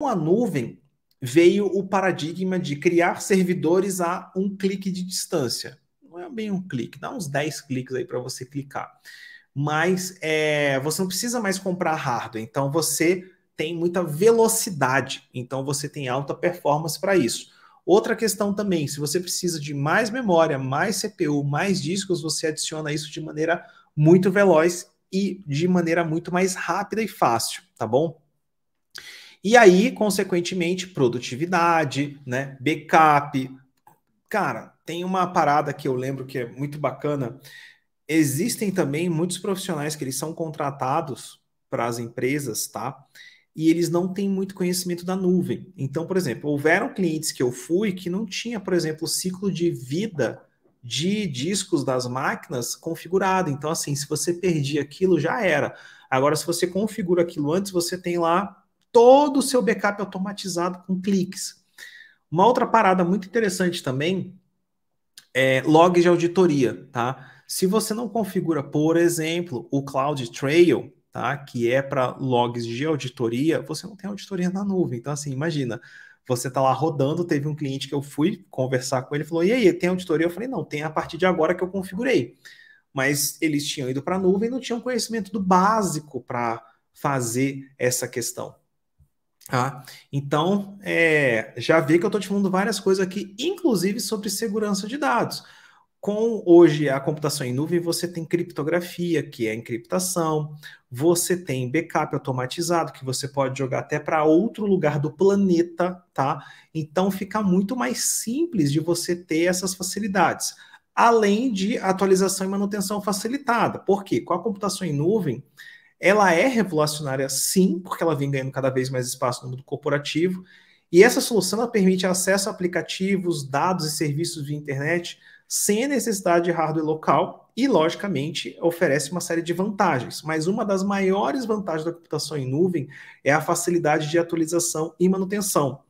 Com a nuvem, veio o paradigma de criar servidores a um clique de distância. Não é bem um clique, dá uns 10 cliques aí para você clicar. Mas é, você não precisa mais comprar hardware, então você tem muita velocidade, então você tem alta performance para isso. Outra questão também, se você precisa de mais memória, mais CPU, mais discos, você adiciona isso de maneira muito veloz e de maneira muito mais rápida e fácil, tá bom? E aí, consequentemente, produtividade, né? Backup. Cara, tem uma parada que eu lembro que é muito bacana. Existem também muitos profissionais que eles são contratados para as empresas, tá? E eles não têm muito conhecimento da nuvem. Então, por exemplo, houveram clientes que eu fui que não tinha, por exemplo, o ciclo de vida de discos das máquinas configurado. Então, assim, se você perdia aquilo, já era. Agora, se você configura aquilo antes, você tem lá todo o seu backup automatizado com cliques. Uma outra parada muito interessante também é logs de auditoria, tá? Se você não configura, por exemplo, o Cloud Trail, tá? Que é para logs de auditoria, você não tem auditoria na nuvem. Então, assim, imagina, você tá lá rodando, teve um cliente que eu fui conversar com ele, falou: "E aí, tem auditoria?" Eu falei: "Não, tem a partir de agora que eu configurei". Mas eles tinham ido para a nuvem, não tinham conhecimento do básico para fazer essa questão. Tá? Então, é, já vi que eu estou te falando várias coisas aqui, inclusive sobre segurança de dados. Com hoje a computação em nuvem, você tem criptografia, que é encriptação, você tem backup automatizado, que você pode jogar até para outro lugar do planeta, tá? Então fica muito mais simples de você ter essas facilidades. Além de atualização e manutenção facilitada. Por quê? Com a computação em nuvem, ela é revolucionária, sim, porque ela vem ganhando cada vez mais espaço no mundo corporativo. E essa solução permite acesso a aplicativos, dados e serviços de internet sem a necessidade de hardware local e, logicamente, oferece uma série de vantagens. Mas uma das maiores vantagens da computação em nuvem é a facilidade de atualização e manutenção.